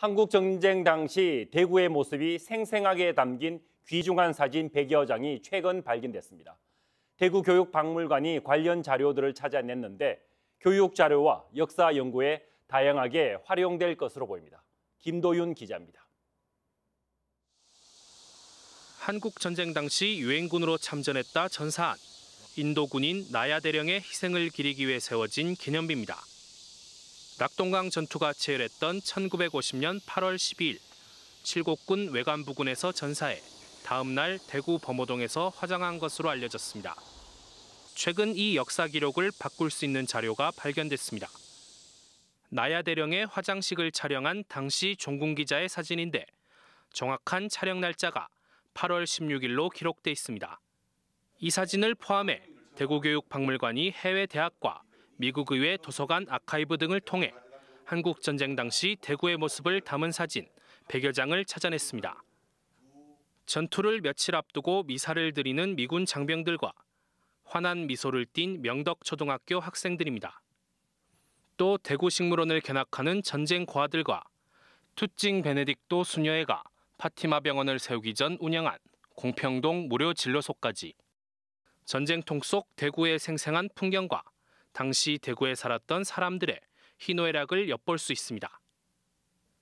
한국 전쟁 당시 대구의 모습이 생생하게 담긴 귀중한 사진 100여 장이 최근 발견됐습니다. 대구 교육박물관이 관련 자료들을 찾아냈는데 교육 자료와 역사 연구에 다양하게 활용될 것으로 보입니다. 김도윤 기자입니다. 한국 전쟁 당시 유엔군으로 참전했다 전사한 인도군인 나야 대령의 희생을 기리기 위해 세워진 기념비입니다. 낙동강 전투가 치열했던 1950년 8월 12일 칠곡군 외관부근에서 전사해 다음 날 대구 범호동에서 화장한 것으로 알려졌습니다. 최근 이 역사 기록을 바꿀 수 있는 자료가 발견됐습니다. 나야 대령의 화장식을 촬영한 당시 종군 기자의 사진인데 정확한 촬영 날짜가 8월 16일로 기록돼 있습니다. 이 사진을 포함해 대구교육박물관이 해외 대학과 미국 의회 도서관 아카이브 등을 통해 한국 전쟁 당시 대구의 모습을 담은 사진 100여 장을 찾아냈습니다. 전투를 며칠 앞두고 미사를 드리는 미군 장병들과 환한 미소를 띤 명덕 초등학교 학생들입니다. 또 대구식물원을 견학하는 전쟁 과들과 투찡 베네딕도 수녀회가 파티마 병원을 세우기 전 운영한 공평동 무료 진료소까지 전쟁통 속 대구의 생생한 풍경과 당시 대구에 살았던 사람들의 희노애락을 엿볼 수 있습니다.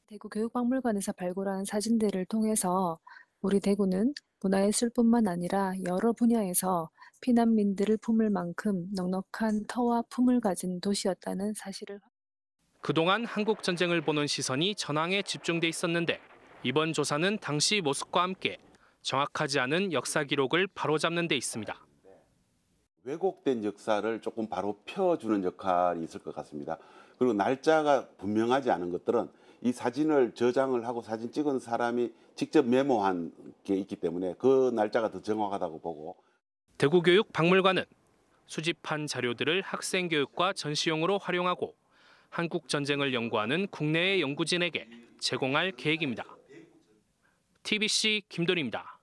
대구 교육박물관에서 발굴한 사진들을 통해서 우리 대구는 문화예술뿐만 아니라 여러 분야에서 피난민들을 품을 만큼 넉넉한 터와 품을 가진 도시였다는 사실을 그동안 한국 전쟁을 보는 시선이 전황에 집중돼 있었는데 이번 조사는 당시 모습과 함께 정확하지 않은 역사 기록을 바로잡는 데 있습니다. 왜곡된 역사를 조금 바로 펴주는 역할이 있을 것 같습니다. 그리고 날짜가 분명하지 않은 것들은 이 사진을 저장을 하고 사진 찍은 사람이 직접 메모한 게 있기 때문에 그 날짜가 더 정확하다고 보고 대구교육박물관은 수집한 자료들을 학생교육과 전시용으로 활용하고 한국전쟁을 연구하는 국내의 연구진에게 제공할 계획입니다. TBC 김돈입니다.